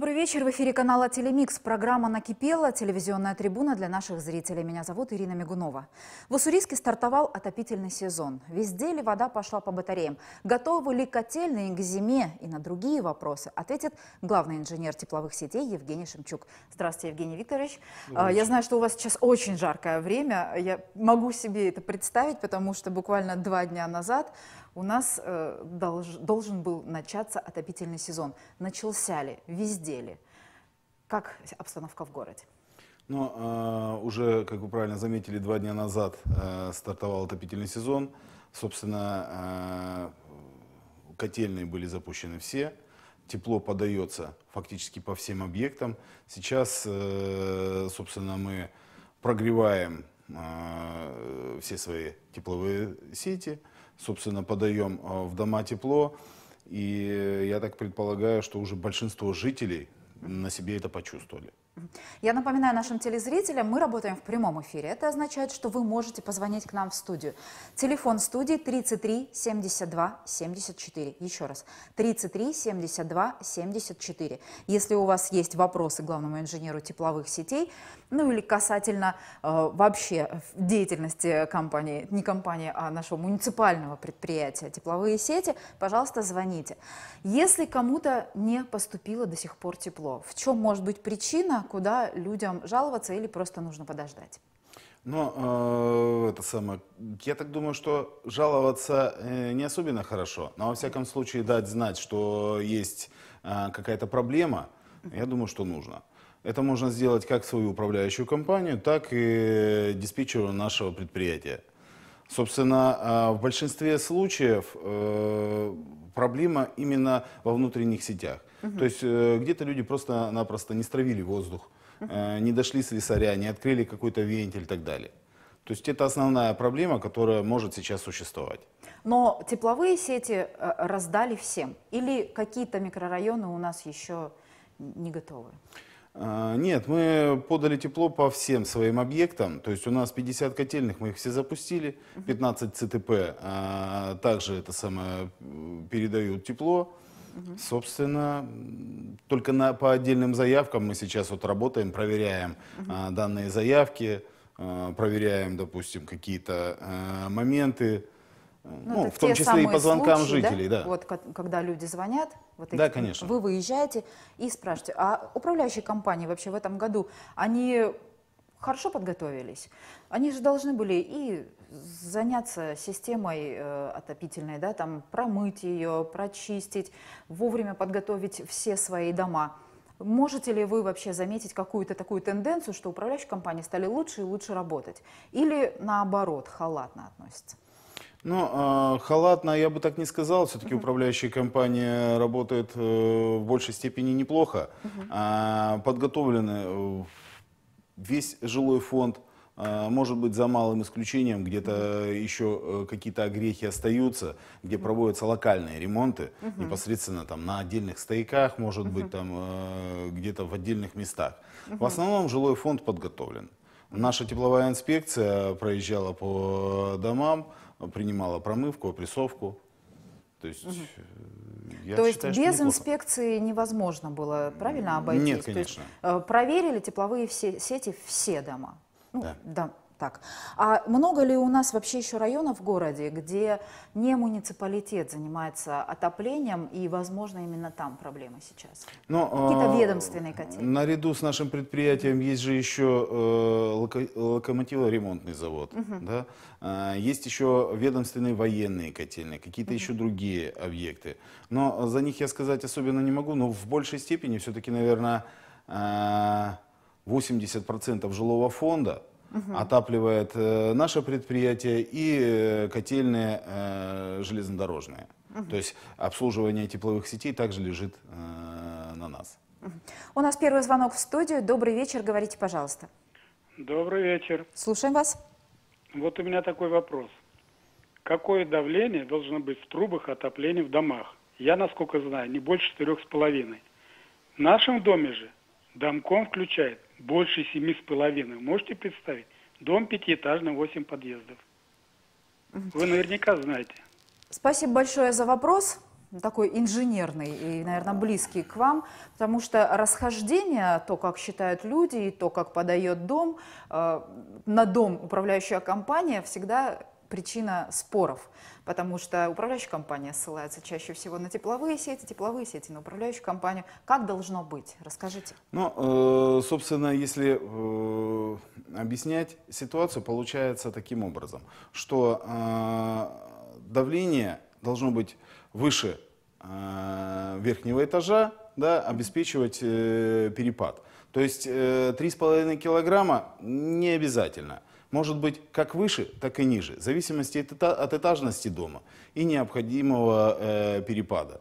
Добрый вечер. В эфире канала «Телемикс». Программа «Накипела». Телевизионная трибуна для наших зрителей. Меня зовут Ирина Мигунова. В Уссурийске стартовал отопительный сезон. Везде ли вода пошла по батареям? Готовы ли котельные к зиме? И на другие вопросы ответит главный инженер тепловых сетей Евгений Шемчук. Здравствуйте, Евгений Викторович. А, я знаю, что у вас сейчас очень жаркое время. Я могу себе это представить, потому что буквально два дня назад у нас э, долж, должен был начаться отопительный сезон. Начался ли? Везде ли? Как обстановка в городе? Ну, э, уже, как вы правильно заметили, два дня назад э, стартовал отопительный сезон. Собственно, э, котельные были запущены все тепло подается фактически по всем объектам. Сейчас, э, собственно, мы прогреваем э, все свои тепловые сети, собственно, подаем а, в дома тепло. И я так предполагаю, что уже большинство жителей на себе это почувствовали. Я напоминаю нашим телезрителям, мы работаем в прямом эфире. Это означает, что вы можете позвонить к нам в студию. Телефон студии 33 72 74. Еще раз. 33 72 74. Если у вас есть вопросы главному инженеру тепловых сетей, ну или касательно э, вообще деятельности компании, не компании, а нашего муниципального предприятия тепловые сети, пожалуйста, звоните. Если кому-то не поступило до сих пор тепло, в чем может быть причина? куда людям жаловаться или просто нужно подождать? Ну э, это самое, я так думаю, что жаловаться э, не особенно хорошо, но во всяком случае дать знать, что есть э, какая-то проблема, я думаю, что нужно. Это можно сделать как свою управляющую компанию, так и диспетчеру нашего предприятия. Собственно, э, в большинстве случаев э, проблема именно во внутренних сетях. Угу. То есть э, где-то люди просто-напросто не стравили воздух, э, не дошли слесаря, не открыли какой-то вентиль и так далее. То есть это основная проблема, которая может сейчас существовать. Но тепловые сети э, раздали всем? Или какие-то микрорайоны у нас еще не готовы? Э, нет, мы подали тепло по всем своим объектам. То есть у нас 50 котельных, мы их все запустили. 15 ЦТП э, также это самое передают тепло. Собственно, только на, по отдельным заявкам мы сейчас вот работаем, проверяем угу. а, данные заявки, а, проверяем, допустим, какие-то а, моменты, а, ну, ну в том числе и по звонкам случаи, жителей, да? да. Вот когда люди звонят, вот эти, да, конечно. вы выезжаете и спрашиваете, а управляющие компании вообще в этом году, они хорошо подготовились. Они же должны были и заняться системой э, отопительной, да, там промыть ее, прочистить, вовремя подготовить все свои дома. Можете ли вы вообще заметить какую-то такую тенденцию, что управляющие компании стали лучше и лучше работать? Или наоборот, халатно относятся? Ну, э, халатно я бы так не сказал. Все-таки uh-huh. управляющие компании работают э, в большей степени неплохо. Uh-huh. Э, подготовлены весь жилой фонд, а, может быть, за малым исключением, где-то э, еще э, какие-то огрехи остаются, где проводятся локальные ремонты, угу. непосредственно там на отдельных стояках, может угу. быть, там э, где-то в отдельных местах. Угу. В основном жилой фонд подготовлен. Наша тепловая инспекция проезжала по домам, принимала промывку, опрессовку. То есть... Угу я То считаю, есть без неплохо. инспекции невозможно было правильно обойтись? Нет, конечно. есть, э, проверили тепловые все, сети все дома? Ну, да. да так. А много ли у нас вообще еще районов в городе, где не муниципалитет занимается отоплением, и, возможно, именно там проблемы сейчас? Но, ну, Какие-то а, ведомственные котельные? Наряду с нашим предприятием есть же еще э, локо локомотиво-ремонтный завод, угу. да? э, есть еще ведомственные военные котельные, какие-то угу. еще другие объекты. Но за них я сказать особенно не могу, но в большей степени все-таки, наверное, а, э, 80% жилого фонда – угу. отапливает э, наше предприятие и э, котельные э, железнодорожные. Угу. То есть обслуживание тепловых сетей также лежит э, на нас. У нас первый звонок в студию. Добрый вечер, говорите, пожалуйста. Добрый вечер. Слушаем вас. Вот у меня такой вопрос. Какое давление должно быть в трубах отопления в домах? Я, насколько знаю, не больше четырех с половиной. В нашем доме же домком включает больше семи с половиной. Можете представить? Дом пятиэтажный, восемь подъездов. Вы наверняка знаете. Спасибо большое за вопрос такой инженерный и, наверное, близкий к вам, потому что расхождение, то, как считают люди, и то, как подает дом, э, на дом управляющая компания всегда причина споров, потому что управляющая компания ссылается чаще всего на тепловые сети, тепловые сети на управляющую компанию. Как должно быть? Расскажите. Ну, э, собственно, если э, объяснять ситуацию, получается таким образом, что э, давление должно быть выше верхнего этажа, да, обеспечивать э, перепад. То есть э, 3,5 килограмма не обязательно может быть как выше, так и ниже, в зависимости от этажности дома и необходимого э, перепада.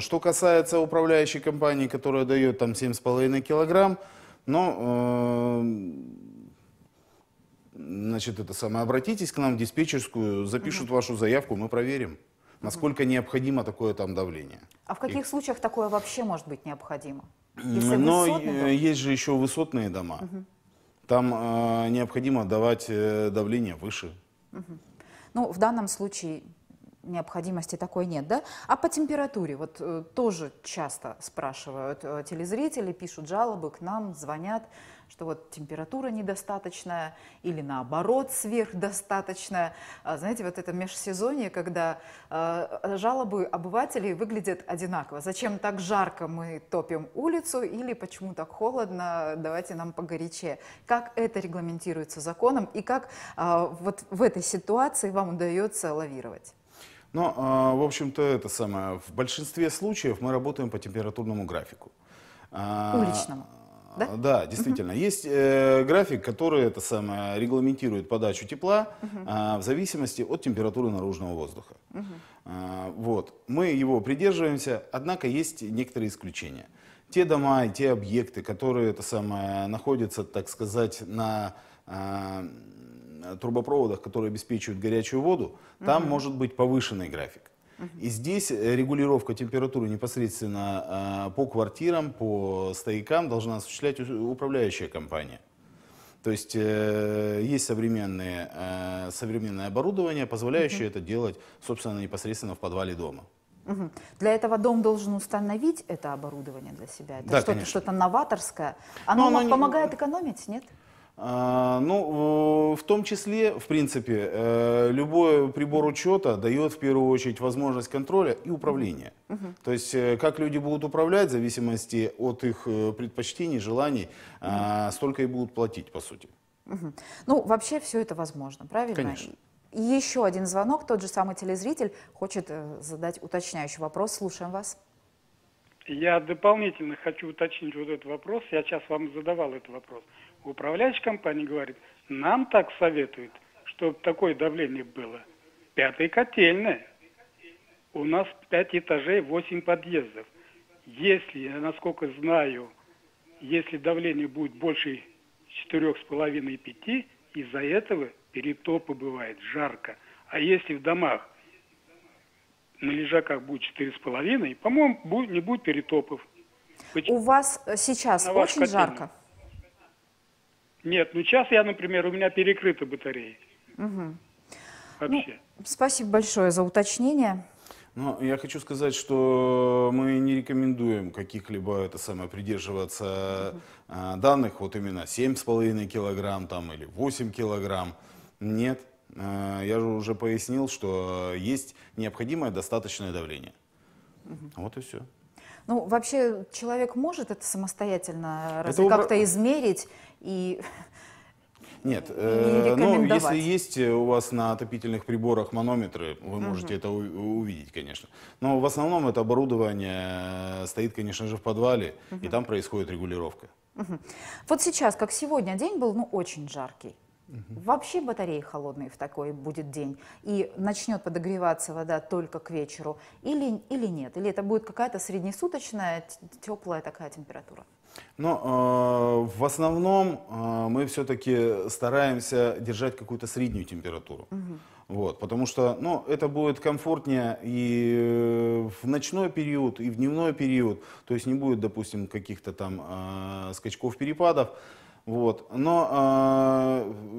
Что касается управляющей компании, которая дает там 7,5 килограмм, но э, значит, это самое, обратитесь к нам в диспетчерскую, запишут угу. вашу заявку, мы проверим, насколько угу. необходимо такое там давление. А в каких и... случаях такое вообще может быть необходимо? Если Но высотный, э, есть же еще высотные дома. Угу там э, необходимо давать э, давление выше. Угу. Ну, в данном случае необходимости такой нет, да? А по температуре, вот э, тоже часто спрашивают э, телезрители, пишут жалобы к нам, звонят что вот температура недостаточная или наоборот сверхдостаточная. А, знаете, вот это межсезонье, когда а, жалобы обывателей выглядят одинаково. Зачем так жарко мы топим улицу или почему так холодно, давайте нам погорячее. Как это регламентируется законом и как а, вот в этой ситуации вам удается лавировать? Но, ну, в общем-то, это самое. В большинстве случаев мы работаем по температурному графику. Уличному. Да, а, да действительно. Угу. Есть э, график, который это самое, регламентирует подачу тепла угу. э, в зависимости от температуры наружного воздуха. Угу. Э, вот. Мы его придерживаемся, однако есть некоторые исключения. Те дома и те объекты, которые это самое, находятся, так сказать, на э, трубопроводах, которые обеспечивают горячую воду, там может быть повышенный график. И здесь э, регулировка температуры непосредственно а, по квартирам, по стоякам должна осуществлять управляющая компания. То есть э, есть современные, э, современное оборудование, позволяющее угу. это делать, собственно, непосредственно в подвале дома. Угу. Для этого дом должен установить это оборудование для себя. Это да, что-то, что новаторское. Оно, ну, оно помогает не... экономить, нет? А, ну, в том числе, в принципе, э, любой прибор учета дает в первую очередь возможность контроля и управления. Угу. То есть, э, как люди будут управлять, в зависимости от их э, предпочтений, желаний, угу. столько и будут платить, по сути. Угу. Ну, вообще все это возможно, правильно? Конечно. И еще один звонок, тот же самый телезритель хочет задать уточняющий вопрос. Слушаем вас. Я дополнительно хочу уточнить вот этот вопрос. Я сейчас вам задавал этот вопрос. Управляющая компания говорит, нам так советуют, чтобы такое давление было. Пятая котельная. У нас пять этажей, восемь подъездов. Если, насколько знаю, если давление будет больше четырех с половиной пяти, из-за этого перетопы бывает жарко. А если в домах на лежаках будет 4,5, по-моему, не будет перетопов. Почему? У вас э, сейчас на очень котельную. жарко? Нет, ну сейчас я, например, у меня перекрыта батарея. Угу. Вообще. Ну, спасибо большое за уточнение. Ну я хочу сказать, что мы не рекомендуем каких-либо, это самое, придерживаться э, данных, вот именно 7,5 килограмм там или 8 килограмм. Нет, Э, я же уже пояснил, что есть необходимое достаточное давление. Угу. Вот и все. Ну, вообще, человек может это самостоятельно это как-то убра... измерить и нет, э, ну, если есть э, у вас на отопительных приборах манометры, вы угу. можете это увидеть, конечно. Но в основном это оборудование э, стоит, конечно же, в подвале, угу. и там происходит регулировка. Угу. Вот сейчас, как сегодня, день был, ну, очень жаркий. Угу. Вообще батареи холодные в такой будет день, и начнет подогреваться вода только к вечеру, или, или нет, или это будет какая-то среднесуточная теплая такая температура? Но ну, э, а, в основном э, мы все-таки стараемся держать какую-то среднюю температуру. Угу. Вот, потому что ну, это будет комфортнее и э, в ночной период, и в дневной период. То есть не будет, допустим, каких-то там э, а, скачков-перепадов. Вот. Но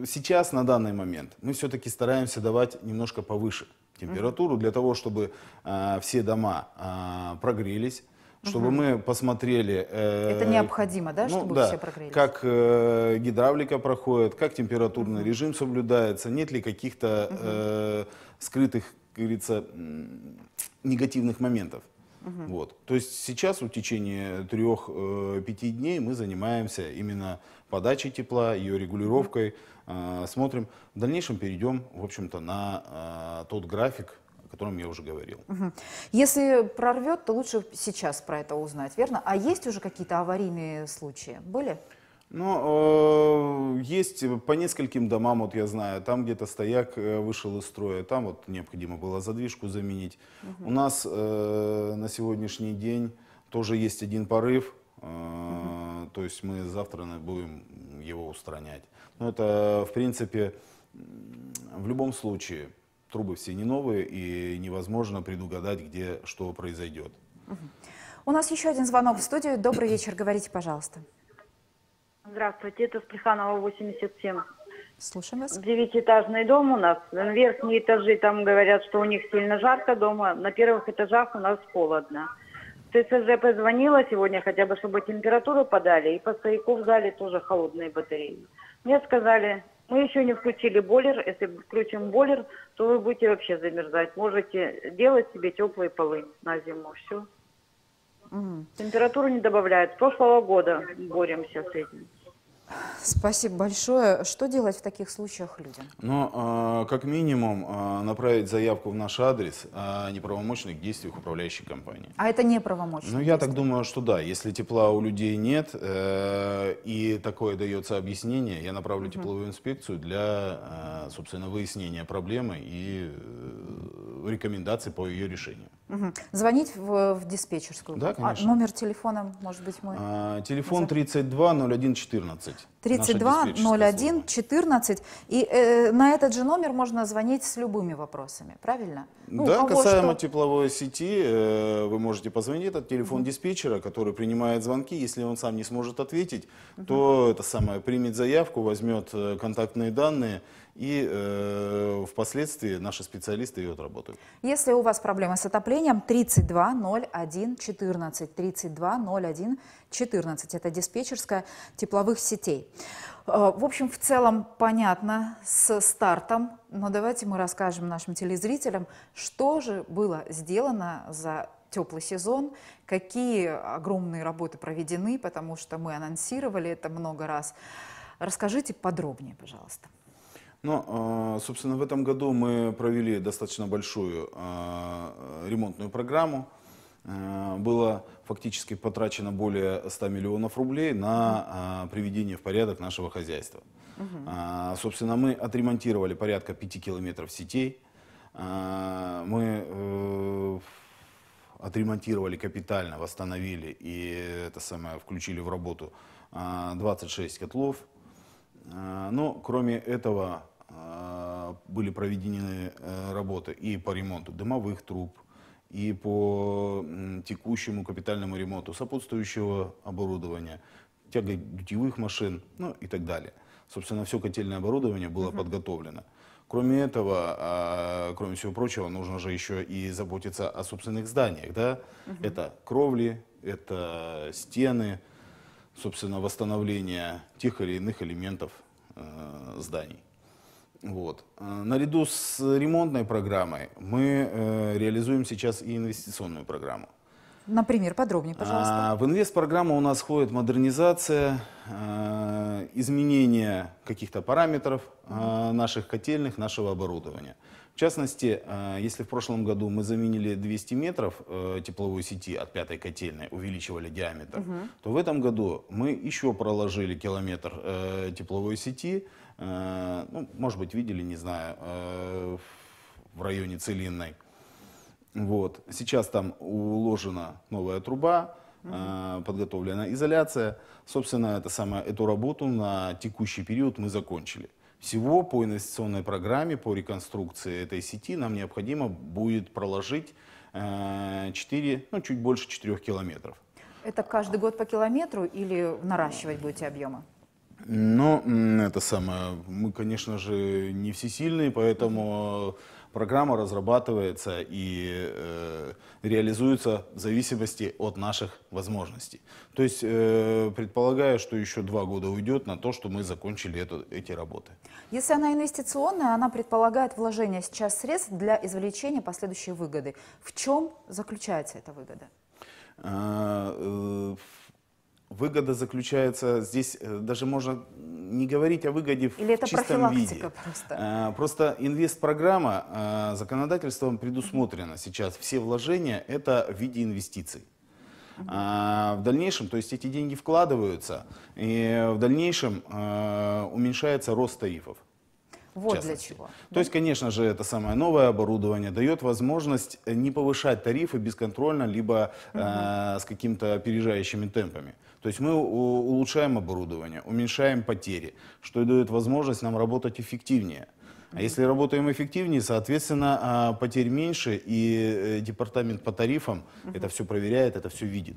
э, сейчас, на данный момент, мы все-таки стараемся давать немножко повыше температуру, для того, чтобы э, все дома э, прогрелись, чтобы угу. мы посмотрели... Э, Это необходимо, да, ну, чтобы да, все прогрелись? Как э, гидравлика проходит, как температурный угу. режим соблюдается, нет ли каких-то э, скрытых, как говорится, негативных моментов. Угу. Вот. То есть сейчас в течение трех-пяти э, дней мы занимаемся именно подачей тепла, ее регулировкой, э, смотрим. В дальнейшем перейдем, в общем-то, на э, тот график, о котором я уже говорил. Угу. Если прорвет, то лучше сейчас про это узнать, верно? А есть уже какие-то аварийные случаи? Были? Ну, а, есть по нескольким домам, вот я знаю, там где-то стояк э, вышел из строя, там вот необходимо было задвижку заменить. Угу. У нас э, на сегодняшний день тоже есть один порыв, э, угу. то есть мы завтра будем его устранять. Но это, в принципе, в любом случае, трубы все не новые, и невозможно предугадать, где что произойдет. Угу. У нас еще один звонок в студию. Добрый вечер, говорите, пожалуйста. Здравствуйте, это Сплеханова, 87. Слушаем вас. Девятиэтажный дом у нас. Верхние этажи, там говорят, что у них сильно жарко дома. На первых этажах у нас холодно. ТСЖ позвонила сегодня, хотя бы, чтобы температуру подали. И по стояку в зале тоже холодные батареи. Мне сказали, мы еще не включили бойлер. Если включим бойлер, то вы будете вообще замерзать. Можете делать себе теплые полы на зиму. Все. Угу. Температуру не добавляют. С прошлого года боремся с этим. Спасибо большое. Что делать в таких случаях людям? Ну, а, как минимум, а, направить заявку в наш адрес о а, неправомочных действиях управляющей компании. А это неправомочные? Ну, я действия. так думаю, что да. Если тепла у людей нет э, и такое дается объяснение, я направлю угу. тепловую инспекцию для, собственно, выяснения проблемы и э, рекомендаций по ее решению. Угу. Звонить в, в диспетчерскую? Да, а, конечно. А номер телефона, может быть, мой? А, телефон 32-01-14. 32-01-14. И э, на этот же номер можно звонить с любыми вопросами, правильно? Ну, да, касаемо что... тепловой сети, э, вы можете позвонить, этот телефон угу. диспетчера, который принимает звонки. Если он сам не сможет ответить, угу. то это самое, примет заявку, возьмет э, контактные данные, и э, впоследствии наши специалисты ее отработают. Если у вас проблемы с отоплением, 320114, 320114, это диспетчерская тепловых сетей. Э, в общем, в целом понятно с стартом, но давайте мы расскажем нашим телезрителям, что же было сделано за теплый сезон, какие огромные работы проведены, потому что мы анонсировали это много раз. Расскажите подробнее, пожалуйста. Ну, собственно, в этом году мы провели достаточно большую а, ремонтную программу. А, было фактически потрачено более 100 миллионов рублей на приведение в порядок нашего хозяйства. Угу. Собственно, мы отремонтировали порядка 5 километров сетей. Мы э, отремонтировали капитально, восстановили и это самое включили в работу 26 котлов. Но кроме этого а, были проведены э, работы и по ремонту дымовых труб, и по текущему капитальному ремонту сопутствующего оборудования, тяга дутевых машин, ну и так далее. Собственно, все котельное оборудование было угу. подготовлено. Кроме этого, а, кроме всего прочего, нужно же еще и заботиться о собственных зданиях. Да? Угу. Это кровли, это стены, собственно, восстановление тех или иных элементов э, зданий. Вот. Э, наряду с ремонтной программой мы э, реализуем сейчас и инвестиционную программу. Например, подробнее, пожалуйста. А, в инвест-программу у нас входит модернизация, э, изменение каких-то параметров э, наших котельных, нашего оборудования. В частности, э, если в прошлом году мы заменили 200 метров э, тепловой сети от пятой котельной, увеличивали диаметр, угу. то в этом году мы еще проложили километр тепловой сети, Э, ну, может быть, видели, не знаю, э, в районе Целинной. Вот. Сейчас там уложена новая труба, угу. подготовлена изоляция. Собственно, это самое, эту работу на текущий период мы закончили. Всего по инвестиционной программе, по реконструкции этой сети нам необходимо будет проложить 4, ну, чуть больше 4 километров. Это каждый год по километру или наращивать будете объемы? Но это самое, мы, конечно же, не всесильные, поэтому э, программа разрабатывается и э, реализуется в зависимости от наших возможностей. То есть э, предполагаю, что еще два года уйдет на то, что мы закончили эту, эти работы. Если она инвестиционная, она предполагает вложение сейчас средств для извлечения последующей выгоды. В чем заключается эта выгода? А, э, э, Выгода заключается здесь, э, даже можно не говорить о выгоде в Или это чистом виде. Просто, э, просто инвест-программа э, законодательством предусмотрена сейчас. Все вложения это в виде инвестиций. А, в дальнейшем, то есть эти деньги вкладываются, и в дальнейшем уменьшается рост тарифов. Вот для чего. То есть, конечно же, это самое новое оборудование дает возможность не повышать тарифы бесконтрольно, либо угу. э, с какими-то опережающими темпами. То есть мы улучшаем оборудование, уменьшаем потери, что и дает возможность нам работать эффективнее. А если работаем эффективнее, соответственно, а, потерь меньше, и э, департамент по тарифам угу. это все проверяет, это все видит.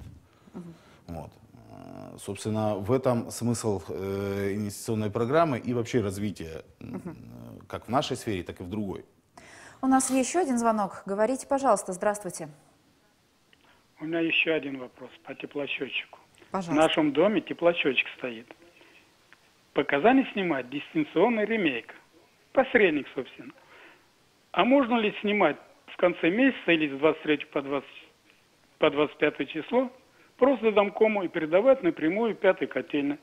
Угу. Вот. А, собственно, в этом смысл э, инвестиционной программы и вообще развития угу. как в нашей сфере, так и в другой. У нас еще один звонок. Говорите, пожалуйста. Здравствуйте. У меня еще один вопрос по теплосчетчику. Пожалуйста. В нашем доме теплочетчик стоит. Показания снимать дистанционный ремейк. Посредник, собственно. А можно ли снимать в конце месяца или с 23 по, 20, по 25 число просто домкому и передавать напрямую пятый котельной?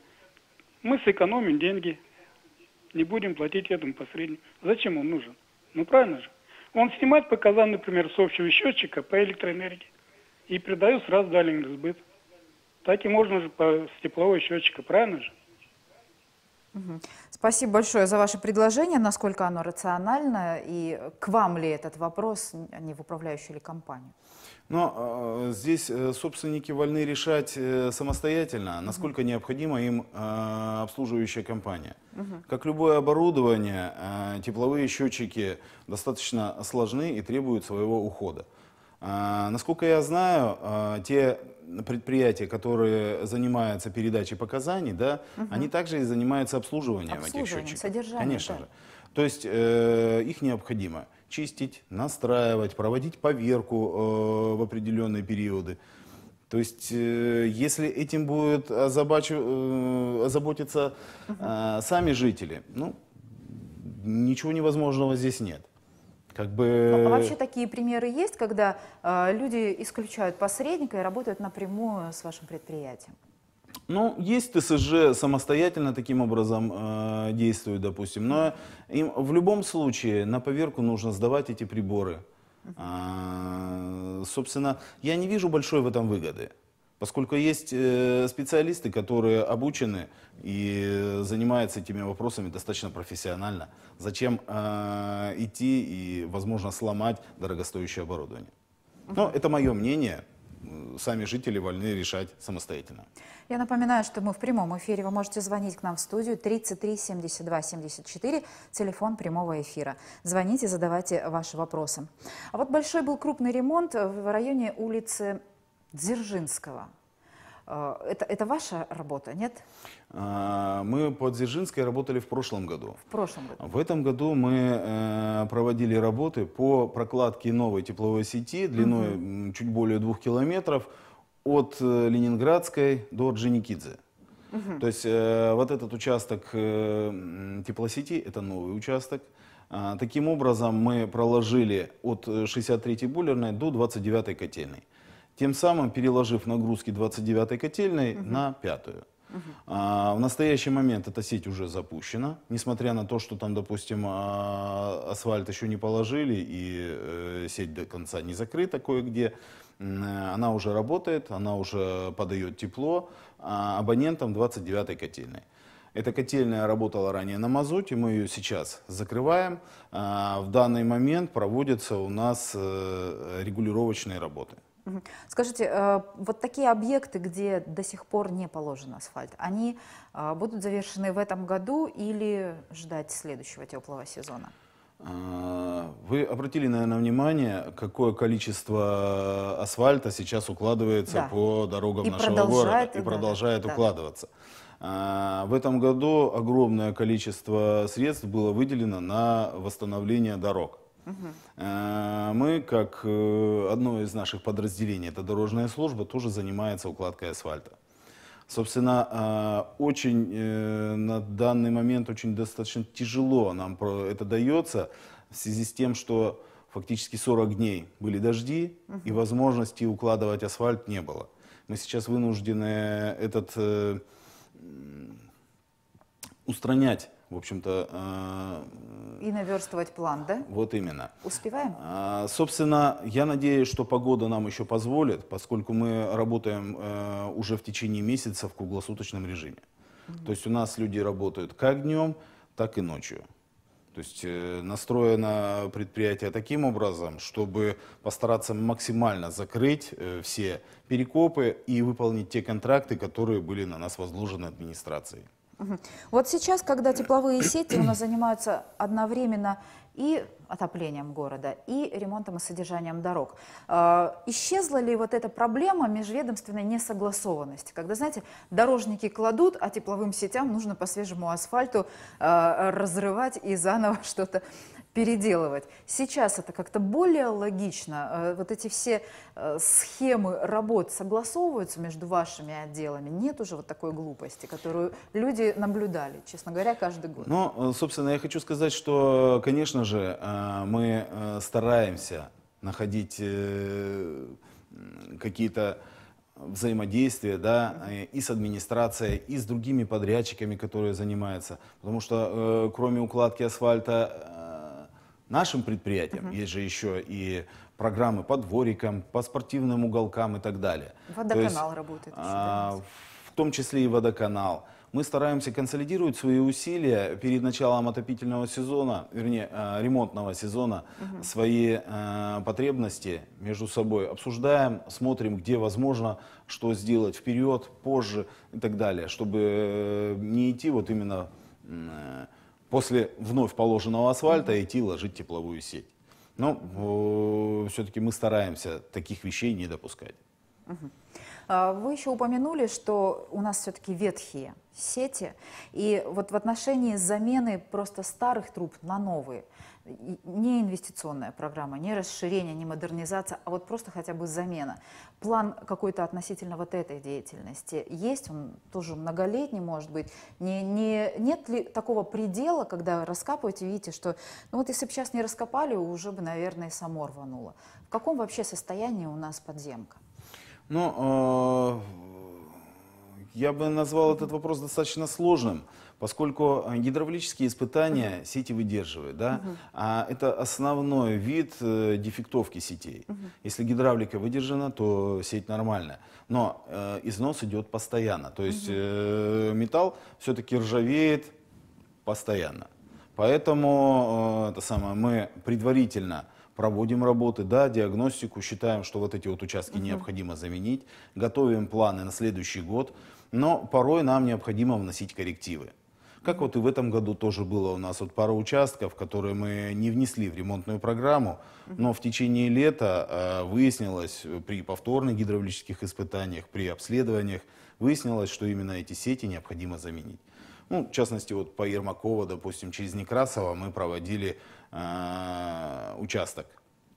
Мы сэкономим деньги, не будем платить этому посреднику. Зачем он нужен? Ну правильно же. Он снимает показания, например, с общего счетчика по электроэнергии и передает сразу дальний сбыт так можно же по, с теплового счетчика, правильно же? Спасибо большое за ваше предложение. Насколько оно рационально и к вам ли этот вопрос, а не в управляющую ли компанию? Но ну, а, э, здесь собственники вольны решать э, самостоятельно, насколько угу. необходима им э, обслуживающая компания. Угу. Как любое оборудование, э, тепловые счетчики достаточно сложны и требуют своего ухода. А, насколько я знаю, а, те предприятия, которые занимаются передачей показаний, да, угу. они также и занимаются обслуживанием, обслуживанием этих счетчиков. Конечно да. же. То есть э, их необходимо чистить, настраивать, проводить поверку э, в определенные периоды. То есть, э, если этим будут озабачу, э, озаботиться э, сами жители, ну, ничего невозможного здесь нет. Как бы... А вообще такие примеры есть, когда э, люди исключают посредника и работают напрямую с вашим предприятием? Ну, есть ТСЖ самостоятельно таким образом э, действует, допустим, но им в любом случае на поверку нужно сдавать эти приборы. Uh собственно, я не вижу большой в этом выгоды. Поскольку есть э, специалисты, которые обучены и занимаются этими вопросами достаточно профессионально, зачем э, идти и, возможно, сломать дорогостоящее оборудование? Но это мое мнение, сами жители вольны решать самостоятельно. Я напоминаю, что мы в прямом эфире. Вы можете звонить к нам в студию 33 72 74, телефон прямого эфира. Звоните, задавайте ваши вопросы. А вот большой был крупный ремонт в районе улицы Дзержинского. Э, это, это ваша работа, нет? А, мы по Дзержинской работали в прошлом году. В прошлом году. В этом году мы э, проводили работы по прокладке новой тепловой сети длиной угу. чуть более двух километров от э, Ленинградской до Джиникидзе. Угу. То есть вот этот участок теплосети – это новый участок. А, таким образом, мы проложили от 63-й буллерной до 29-й котельной тем самым переложив нагрузки 29-й котельной угу. на пятую. А, в настоящий момент эта сеть уже запущена, несмотря на то, что там, допустим, а, асфальт еще не положили и э, сеть до конца не закрыта кое-где. Она уже работает, она уже подает тепло а, абонентам 29-й котельной. Эта котельная работала ранее на мазуте, мы ее сейчас закрываем. А, в данный момент проводятся у нас э, регулировочные работы. Скажите, э, вот такие объекты, где до сих пор не положен асфальт, они а, будут завершены в этом году или ждать следующего теплого сезона? А, вы обратили, наверное, внимание, какое количество асфальта сейчас укладывается да. по дорогам и нашего города и да, продолжает да, укладываться. А, в этом году огромное количество средств было выделено на восстановление дорог. Э, мы, как э, одно из наших подразделений, это дорожная служба, тоже занимается укладкой асфальта. Собственно, э, очень на данный момент очень достаточно тяжело нам это дается в связи с тем, что фактически 40 дней были дожди, и возможности укладывать асфальт не было. Мы сейчас вынуждены этот устранять в общем-то... Э, и наверстывать план, да? Вот именно. Успеваем? Э, собственно, я надеюсь, что погода нам еще позволит, поскольку мы работаем э, уже в течение месяца в круглосуточном режиме. Mm То есть у нас люди работают как днем, так и ночью. То есть э, настроено предприятие таким образом, чтобы постараться максимально закрыть э, все перекопы и выполнить те контракты, которые были на нас возложены администрацией. Вот сейчас, когда тепловые сети у нас занимаются одновременно и отоплением города, и ремонтом и содержанием дорог. А, исчезла ли вот эта проблема межведомственной несогласованности? Когда, знаете, дорожники кладут, а тепловым сетям нужно по свежему асфальту а, разрывать и заново что-то переделывать. Сейчас это как-то более логично. Э, вот эти все э, схемы работ согласовываются между вашими отделами. Нет уже вот такой глупости, которую люди наблюдали, честно говоря, каждый год. Ну, э, собственно, я хочу сказать, что, конечно же, мы стараемся находить какие-то взаимодействие да, и с администрацией, и с другими подрядчиками, которые занимаются. Потому что э, кроме укладки асфальта нашим предприятиям. Угу. Есть же еще и программы по дворикам, по спортивным уголкам и так далее. Водоканал есть, работает еще. А, в том числе и водоканал. Мы стараемся консолидировать свои усилия перед началом отопительного сезона, вернее, а, ремонтного сезона, угу. свои э, потребности между собой обсуждаем, смотрим, где возможно, что сделать вперед, позже и так далее, чтобы э, не идти вот именно э, после вновь положенного асфальта идти ложить тепловую сеть. Но э, все-таки мы стараемся таких вещей не допускать. Угу. А, вы еще упомянули, что у нас все-таки ветхие сети, и вот в отношении замены просто старых труб на новые, не инвестиционная программа, не расширение, не модернизация, а вот просто хотя бы замена. План какой-то относительно вот этой деятельности есть, он тоже многолетний, может быть. Не, не, нет ли такого предела, когда раскапываете, видите, что ну вот если бы сейчас не раскопали, уже бы, наверное, и само рвануло. В каком вообще состоянии у нас подземка? Ну, а, я бы назвал этот вопрос достаточно сложным, поскольку а, гидравлические испытания сети выдерживают. Да? А это основной вид э, дефектовки сетей. Если гидравлика выдержана, то сеть нормальная. Но э, износ идет постоянно. То есть э, металл все-таки ржавеет постоянно. Поэтому э, это самое, мы предварительно проводим работы, да, диагностику, считаем, что вот эти вот участки угу. необходимо заменить, готовим планы на следующий год, но порой нам необходимо вносить коррективы. Как вот и в этом году тоже было у нас вот пара участков, которые мы не внесли в ремонтную программу, но в течение лета э, выяснилось при повторных гидравлических испытаниях, при обследованиях, выяснилось, что именно эти сети необходимо заменить. Ну, в частности, вот по Ермакова, допустим, через Некрасова мы проводили э, участок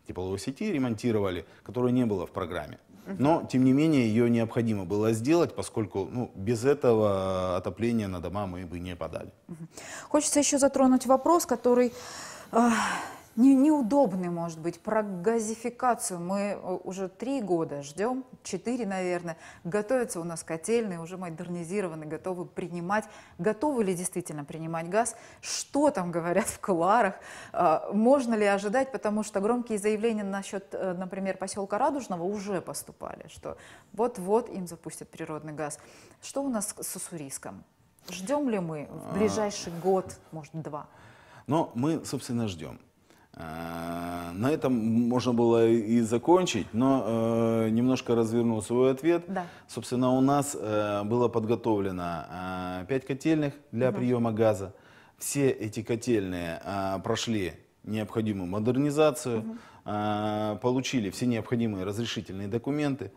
тепловой сети, ремонтировали, которой не было в программе. Но, тем не менее, ее необходимо было сделать, поскольку ну, без этого отопления на дома мы бы не подали. Хочется еще затронуть вопрос, который э, не, неудобный, может быть, про газификацию мы э, уже три года ждем, четыре, наверное. Готовятся у нас котельные, уже модернизированы, готовы принимать. Готовы ли действительно принимать газ? Что там говорят в куларах? А, можно ли ожидать? Потому что громкие заявления насчет, э, например, поселка Радужного уже поступали, что вот-вот им запустят природный газ. Что у нас с Уссурийском? Ждем ли мы в а. ближайший год, может, два? Но ну, мы, собственно, ждем. Э, на этом можно было и закончить, но э, немножко развернул свой ответ. Да. Собственно, у нас э, было подготовлено э, 5 котельных для угу. приема газа. Все эти котельные э, прошли необходимую модернизацию, угу. э, получили все необходимые разрешительные документы.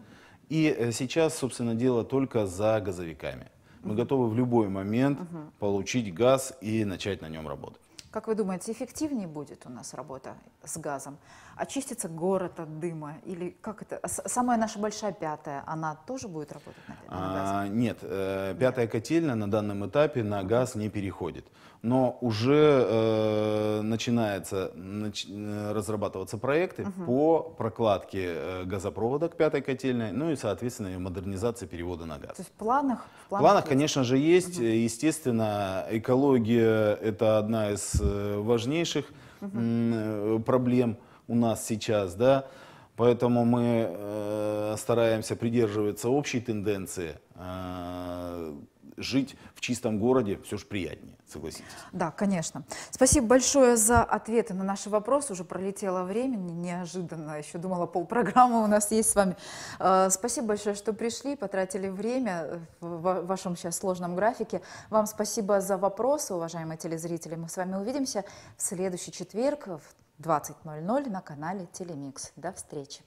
И э, сейчас, собственно, дело только за газовиками. Мы готовы в любой момент угу. получить газ и начать на нем работать. Как вы думаете, эффективнее будет у нас работа с газом? очистится город от дыма? Или как это? Самая наша большая пятая, она тоже будет работать на, на газ? А, нет, э, пятая нет. котельная на данном этапе на газ не переходит. Но уже э, начинаются нач, э, разрабатываться проекты угу. по прокладке э, газопровода к пятой котельной, ну и, соответственно, ее модернизации перевода на газ. То есть в планах? В планах, планах есть? конечно же, есть. Угу. Естественно, экология – это одна из э, важнейших угу. проблем – у нас сейчас, да, Поэтому мы э, стараемся придерживаться общей тенденции. Э, жить в чистом городе все же приятнее, согласитесь. Да, конечно. Спасибо большое за ответы на наши вопросы. Уже пролетело времени неожиданно. Еще думала, полпрограммы у нас есть с вами. Э, спасибо большое, что пришли, потратили время э, в вашем сейчас сложном графике. Вам спасибо за вопросы, уважаемые телезрители. Мы с вами увидимся в следующий четверг в 20.00 на канале Телемикс. До встречи!